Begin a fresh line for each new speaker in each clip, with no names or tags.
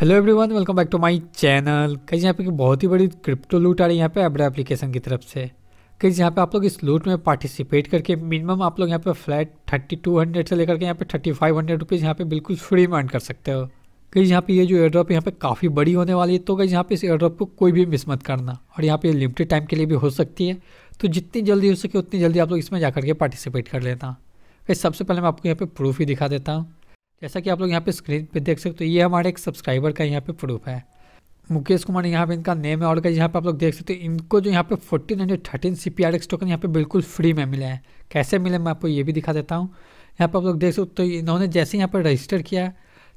hello everyone welcome back to my channel कहीं यहाँ पे कि बहुत ही बड़ी क्रिप्टो लूट आ रही है यहाँ पे एबरा एप्लीकेशन की तरफ से कहीं यहाँ पे आप लोग इस लूट में पार्टिसिपेट करके मिनिमम आप लोग यहाँ पे फ्लैट थर्टी टू हंड्रेड से लेकर के यहाँ पे थर्टी फाइव हंड्रेड रुपीज़ यहाँ पे बिल्कुल फ्री में कर सकते हो कहीं यहाँ पे ये जो एयर ड्रॉप यहाँ पे काफ़ी बड़ी होने वाली है तो कहीं यहाँ पे इस एयर ड्रॉप को कोई भी मिस मत करना और यहाँ पे लिमिटेड टाइम के लिए भी हो सकती है तो जितनी जल्दी हो सके उतनी जल्दी आप लोग इसमें जा करके पार्टिसिपेट कर लेना कहीं सबसे पहले मैं आपको यहाँ पर प्रूफ ही दिखा देता हूँ जैसा कि आप लोग यहाँ पे स्क्रीन पे देख सकते हो ये हमारे एक सब्सक्राइबर का यहाँ पे प्रूफ है मुकेश कुमार यहाँ पे इनका नेम है और का यहाँ पे आप लोग देख सकते हो इनको जो यहाँ पे fourteen hundred thirteen C P R X token यहाँ पे बिल्कुल फ्री में मिले हैं कैसे मिले मैं आपको ये भी दिखा देता हूँ यहाँ पे आप लोग देख सकते हो इन्होंने जैसे यहाँ पर रजिस्टर किया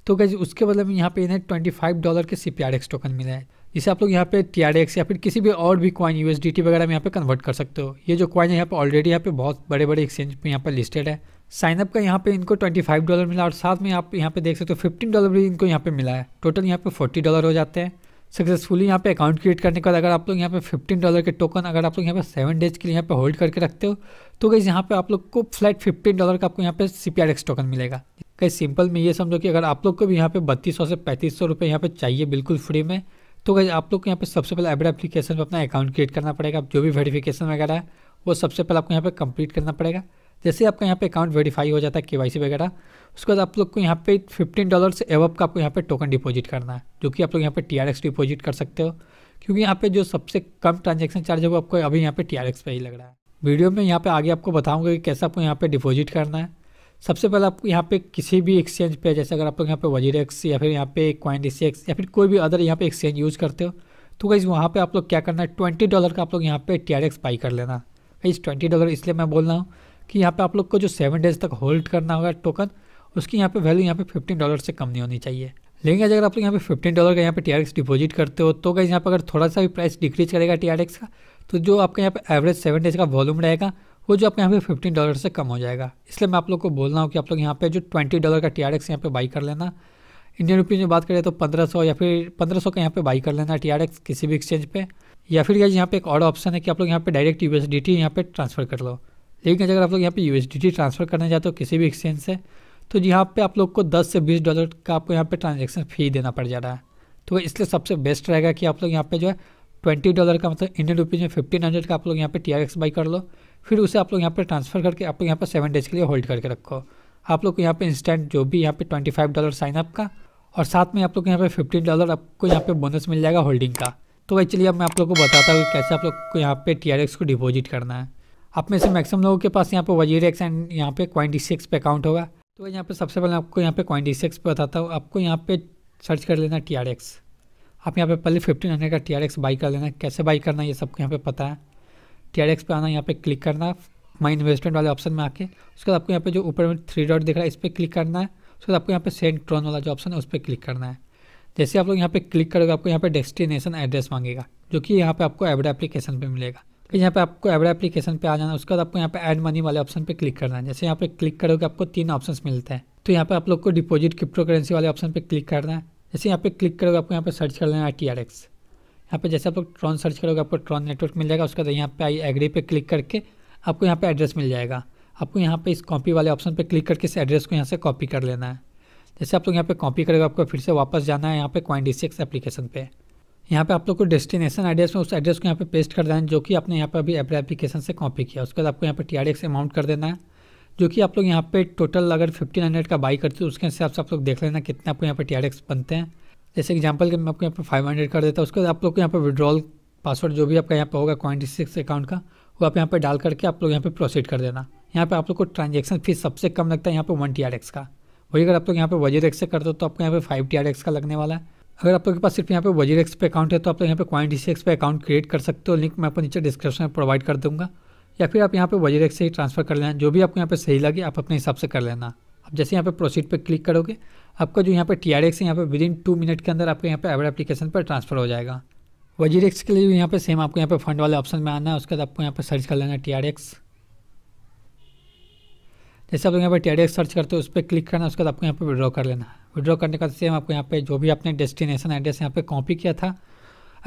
तो कैसे उसके बदले में यहाँ पे इन्हें ट्वेंटी फाइव डॉलर के C P R X token मिले हैं जिसे आप लोग यहाँ पे टी आर एक्स या फिर किसी भी और भी coin U S D T वगैरह में यहाँ पे कन्वर्ट कर सकते हो ये जो कॉइन है यहाँ पे ऑलरेडी यहाँ पे बहुत बड़े बड़े एक्सचेंज पे यहाँ पर लिस्टेड है साइनअप का यहाँ पे इनको 25 डॉलर मिला और साथ में आप यहाँ पे देख सकते हो 15 डॉलर भी इनको यहाँ पे मिला है टोटल यहाँ पे 40 डॉलर हो जाते हैं सक्सेसफुली यहाँ पे अकाउंट क्रिएट करने के बाद अगर आप लोग यहाँ पे 15 डॉलर के टोकन अगर आप लोग यहाँ पे सेवन डेज के लिए यहाँ पे होल्ड करके रखते हो तो कैसे यहाँ पे आप लोग को फ्लैट फिफ्टीन डॉलर का आपको यहाँ पे सी टोकन मिलेगा कहीं सिंपल में ये समझो कि अगर आप लोग को भी यहाँ पे बत्तीस से पैंतीस सौ रुपये यहाँ पे चाहिए बिल्कुल फ्री में तो कैसे आप लोग को यहाँ पे सबसे पहले एबड एप्लीकेशन पर अपना अकाउंट क्रिएट करना पड़ेगा जो भी वेरीफिकेशन वगैरह है वो सबसे पहले आपको यहाँ पे कंप्लीट करना पड़ेगा जैसे आपका यहाँ पे अकाउंट वेरीफाई हो जाता है के वगैरह उसके बाद आप लोग को यहाँ पे फिफ्टीन डॉलर से एवअप का आपको यहाँ पे टोकन डिपॉजिट करना है जो कि आप लोग यहाँ पे टी डिपॉजिट कर सकते हो क्योंकि यहाँ पे जो सबसे कम ट्रांजेक्शन चार्ज है वो आपको अभी यहाँ पे टी पे ही लग रहा है वीडियो में यहाँ पे आगे आपको बताऊँगा कि कैसे आपको यहाँ पे डिपॉजिट करना है सबसे पहले आपको यहाँ पे किसी भी एक्सचेंज पे जैसे अगर आप लोग यहाँ पे वजीर या फिर यहाँ पे क्वाइन एक्स या फिर कोई भी अदर यहाँ पे एक्सचेंज यूज़ करते हो तो कहीं वहाँ पे आप लोग क्या करना है ट्वेंटी डॉलर का आप लोग यहाँ पे टी बाई कर लेना कहीं ट्वेंटी डॉलर इसलिए मैं बोल रहा हूँ कि यहाँ पे आप लोग को जो सेवन डेज तक होल्ड करना होगा टोकन उसकी यहाँ पे वैल्यू यहाँ पे फिफ्टीन डॉलर से कम नहीं होनी चाहिए लेकिन अगर आप लोग यहाँ पे फिफ्टीन डॉलर का यहाँ पे टी डिपॉजिट करते हो तो गाइज यहाँ पर अगर थोड़ा सा भी प्राइस डिक्रीज करेगा टी का तो जो आपका यहाँ पे एवरेज सेवन डेज का वॉल्यूम रहेगा वो जो आपके यहाँ पे फिफ्टीन डॉलर से कम हो जाएगा इसलिए मैं आप लोग को बोल रहा हूँ कि आप लोग यहाँ पे जो ट्वेंटी डॉलर का टी आर एक्स यहाँ पे बाई कर लेना इंडियन रुपीज़ में बात करें तो पंद्रह सौ या फिर पंद्रह सौ का यहाँ पे बाई कर लेना टी आर एक्स किसी भी एक्सचेंज पे या फिर यहाँ पे एक और ऑप्शन है कि आप लोग यहाँ पे direct U S D T यहाँ पे ट्रांसफर कर लो लेकिन अगर आप लोग यहाँ पे यू ट्रांसफ़र करने जाते हो किसी भी एक्सचेंज से तो यहाँ पे आप लोग को 10 से 20 डॉलर का आपको यहाँ पे ट्रांजैक्शन फ़ी देना पड़ जा रहा है तो इसलिए सबसे बेस्ट रहेगा कि आप लोग यहाँ पे जो है ट्वेंटी डॉलर का मतलब इंडियन रुपीज़ में फिफ्टीन हंड्रेड का आप लोग यहाँ पे टी आर एक्स बाई कर लो फिर उसे आप लोग यहाँ पर ट्रांसफ़र करके आप लोग यहाँ पर सेवन डेज़ के लिए होल्ड करके रखो आप लोग को यहाँ पे इंस्टेंट जो भी यहाँ पर ट्वेंटी फाइव डॉलर साइनअप का और साथ में आप लोग को यहाँ पे फिफ्टीन डॉलर आपको यहाँ पर बोनस मिल जाएगा होल्डिंग का तो एक्चुअली अब मैं आप लोग को बताता हूँ कैसे आप लोग को यहाँ पे टी को डिपॉजिट करना है आप में से मैक्सिमम लोगों के पास यहाँ पे वजीर एक्स एंड यहाँ पे क्वाइन डी सिक्स पे अकाउंट होगा तो यहाँ पे सबसे पहले आपको यहाँ पे क्वाइन डी सिक्स पे बताता हूँ आपको यहाँ पे सर्च कर लेना टी आर एक्स आप यहाँ पे पहले फिफ्टीन हंड्रेड का टी आर एक्स बाई कर लेना कैसे बाई करना ये सबको यहाँ पे पता है टी आर एक्स पर आना यहाँ पे क्लिक करना माई इन्वेस्टमेंट वाले ऑप्शन में आके उसके बाद आपको यहाँ पे जो ऊपर में थ्री डॉट दिख रहा है इस पर क्लिक करना है उसके बाद आपको यहाँ पे सेंड ट्रॉन वाला जो ऑप्शन है उस पर क्लिक करना है जैसे आप लोग यहाँ पे क्लिक करोगे आपको यहाँ पे डेस्टिनेशन एड्रेस मांगेगा जो कि यहाँ पे आपको एवड एप्लीकेशन पे मिलेगा यहाँ पे आपको एवरे एप्लीकेशन पे आ जाना उसके बाद आपको यहाँ पे ऐड मनी वाले ऑप्शन पे क्लिक करना है जैसे यहाँ पे क्लिक करोगे आपको तीन ऑप्शन मिलते हैं तो यहाँ पे आप लोग को डिपोजिट क्रिप्टो करेंसी वाले ऑप्शन पे क्लिक करना है जैसे यहाँ पे क्लिक करोगे आपको यहाँ पे सर्च कर लेना है टी आर एक्स यहाँ पे जैसे आप लोग ट्रॉन सर्च करोगे आपको ट्रॉन नेटवर्क मिल जाएगा उसके बाद यहाँ पे आई एग्री पे क्लिक करके आपको यहाँ पे एड्रेस मिल जाएगा आपको यहाँ पे इस कॉपी वाले ऑप्शन पे क्लिक करके इस एड्रेस को यहाँ से कॉपी कर लेना है जैसे आप लोग यहाँ पे कॉपी करोगे आपको फिर से वापस जाना है यहाँ पे क्वाइंडिसिक्स एप्लीकेशन पे यहाँ पे आप लोग को डेस्टिनेशन एड्रेस में उस एड्रेस को यहाँ पे पेस्ट कर देना है जो कि आपने यहाँ पे अभी एप्लीकेशन से कॉपी किया उसके बाद आपको यहाँ पे टी एक्स अमाउंट कर देना है जो कि आप लोग यहाँ पे टोटल अगर 1500 का बाई करते हो उसके हिसाब से आप लोग देख लेना कितने आपको यहाँ पे टी बनते हैं जैसे एग्जाम्पल के मैं आपको यहाँ पर फाइव कर देता हूँ उसके बाद आप लोग को यहाँ पर विड्रॉल पासवर्ड जो भी आपका यहाँ पर होगा क्वेंटी सिक्स अकाउंट का वो आप यहाँ पर डाल करके आप लोग यहाँ पर प्रोसीड कर देना यहाँ पर आप लोग को ट्रांजेक्शन फीस सबसे कम लगता है यहाँ पर वन टी का वही अगर आप लोग यहाँ पर वजीर से करते हो तो आपको यहाँ पर फाइव टी का लगने वाला है अगर आप लोग के पास सिर्फ यहाँ पे वजीर एक्स पे अकाउंट है तो आप लोग यहाँ पे क्वाइन डी पे अकाउंट क्रिएट कर सकते हो लिंक मैं आपको नीचे डिस्क्रिप्शन में प्रोवाइड कर दूँगा या फिर आप यहाँ पे वजीर एक्स से ही ट्रांसफ़र कर लेना जो भी आपको यहाँ पे सही लगे आप अपने हिसाब से कर लेना आप जैसे यहाँ पे प्रोसीड पे क्लिक करोगे आपका जो यहाँ पे टी आर एक्स है यहाँ पर विद इन टू मिनट के अंदर आपके यहाँ पे एवर एप्लीकेशन पर ट्रांसफर हो जाएगा वजीर एक्स के लिए यहाँ पे सेम आपको यहाँ पर फंड वाले ऑप्शन में आना है उसके बाद आपको यहाँ पर सर्च कर लेना टी आर एक्स जैसे आप लोग यहाँ पर टी सर्च करते हो उस पर क्लिक करना उसके बाद आपको यहाँ पर विड्रॉ कर लेना है विड्रॉ करने के बाद सेम आपको यहाँ पे जो भी आपने डेस्टिनेशन एड्रेस यहाँ पे कॉपी किया था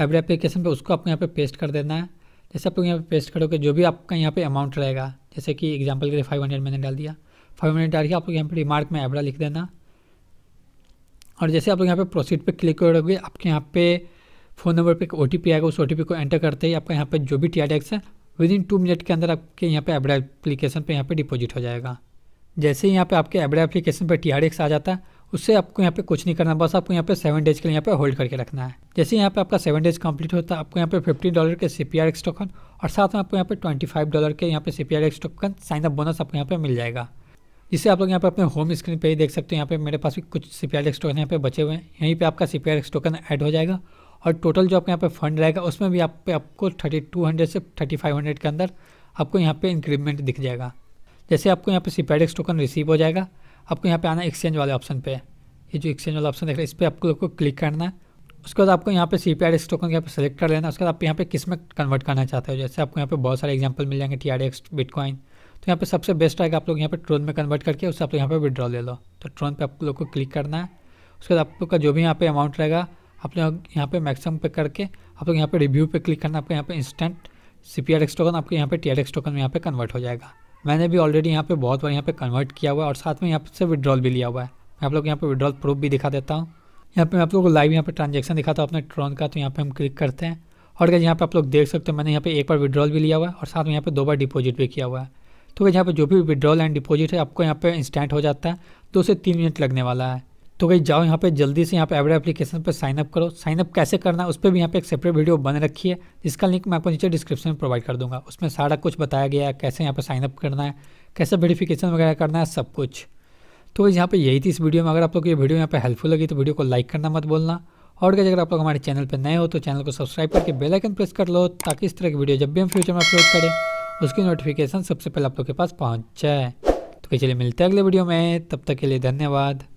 एवरी एप्लीकेशन पे उसको आपको यहाँ पे पेस्ट कर देना है जैसे आप लोग यहाँ पे पेस्ट करोगे जो भी आपका यहाँ पे अमाउंट रहेगा जैसे कि एग्जाम्पल के लिए फाइव हंड्रेड मैंने डाल दिया फाइव हंड्रेड डाल के आप लोग यहाँ पर रिमार्क में एवरा लिख देना और जैसे आप लोग यहाँ पर प्रोसीड पर क्लिक करोगे आपके यहाँ पे फ़ोन नंबर पर एक ओ आएगा उस ओ को एंटर करते ही आपका यहाँ पर जो भी टी है विद इन टू मिनट के अंदर आपके यहाँ पे एवरा एप्लीकेशन पर यहाँ पर डिपॉजिट हो जाएगा जैसे ही यहाँ पे आपके एबडा एप्लीकेशन पे टी आर एक्स आ जाता है उससे आपको यहाँ पे कुछ नहीं करना बस आपको यहाँ पे सेवन डेज के लिए यहाँ पे होल्ड करके रखना है जैसे यहाँ पे आपका सेवन डेज कंप्लीट होता है आपको यहाँ पे फिफ्टी डॉलर के C P R X token और साथ में आपको यहाँ पे ट्वेंटी फाइव डॉलर के यहाँ पे C P R X token sign up bonus आपको यहाँ पे मिल जाएगा जिसे आप लोग यहाँ पे अपने होम स्क्रीन पर ही देख सकते हो यहाँ पे मेरे पास भी कुछ C P R X token यहाँ पे बचे हुए हैं यहीं पर आपका C P R X token add हो जाएगा और टोटल जो आपके यहाँ पे फंड रहेगा उसमें भी आप पे आपको थर्टी टू हंड्रेड से थर्टी फाइव हंड्रेड के अंदर आपको यहाँ पे इंक्रीमेंट दिख जाएगा जैसे आपको यहाँ पे एक्स टोकन रिसीव हो जाएगा आपको यहाँ पे आना एक्सचेंज वाले ऑप्शन पे ये जो एक्सचेंज वाला ऑप्शन देख रहे हैं इस पर आपको आपको क्लिक करना है उसके बाद आपको यहाँ पे सी पी आई टोकन यहाँ पे सेलेक्ट कर लेना उसके बाद आप यहाँ पे किस में कन्वर्ट करना चाहते हो जैसे आपको यहाँ पे बहुत सारे एग्जाम्पल मिल जाएंगे टी एक्स बिटकॉइन तो यहाँ पर सबसे बेस्ट रहेगा आप लोग यहाँ पर ट्रोन में कन्वर्ट करके उससे आप लोग यहाँ पे विड्रॉ ले लो तो ट्रोन पर आप लोग को क्लिक करना है उसके बाद आप लोग का जो भी यहाँ पे अमाउंट रहेगा आप लोग यहाँ पे मैक्सिमम पे करके आप लोग यहाँ पे रिव्यू पे क्लिक करना आपको यहाँ पे इंस्टेंट सी पी टोकन आपको यहाँ पे टी टोकन में यहाँ पे कन्वर्ट हो जाएगा मैंने भी ऑलरेडी यहाँ पे बहुत बार यहाँ पे कन्वर्ट किया हुआ है और साथ में यहाँ से विड्रॉल भी लिया हुआ है मैं आप लोग यहाँ पे विड्रॉल प्रूफ भी दिखा देता हूँ यहाँ पे मैं आप लोग को लाइव यहाँ पे ट्रांजेक्शन दिखाता हूँ अपने ट्रॉन का तो यहाँ पे हम क्लिक करते हैं और क्या यहाँ पे आप लोग देख सकते हो मैंने यहाँ पे एक बार विड्रॉल भी लिया हुआ है और साथ में यहाँ पे दो बार डिपॉजिट भी किया हुआ है तो यहाँ पर जो भी विड्रॉल एंड डिपॉजिट है आपको यहाँ पर इंस्टेंट हो जाता है दो से तीन मिनट लगने वाला है तो भाई जाओ यहाँ पे जल्दी से यहाँ पे एवरे एप्लीकेशन पर साइनअप करो साइनअप कैसे करना है उस पर भी यहाँ पे एक सेपरेट वीडियो बन रखी है जिसका लिंक मैं आपको नीचे डिस्क्रिप्शन में प्रोवाइड कर दूंगा उसमें सारा कुछ बताया गया है कैसे यहाँ पे साइनअप करना है कैसे वेरीफिकेशन वगैरह करना है सब कुछ तो यहाँ पर यही थी इस वीडियो में अगर आप लोग ये वीडियो यहाँ पर हेल्पफुल लगी तो वीडियो को लाइक करना मत बोलना और अगर आप लोग हमारे चैनल पर नए हो तो चैनल को सब्सक्राइब करके बेलाइकन प्रेस कर लो ताकि इस तरह की वीडियो जब भी हम फ्यूचर में अपलोड करें उसकी नोटिफिकेशन सबसे पहले आप लोग के पास पहुँच जाए तो चलिए मिलते हैं अगले वीडियो में तब तक के लिए धन्यवाद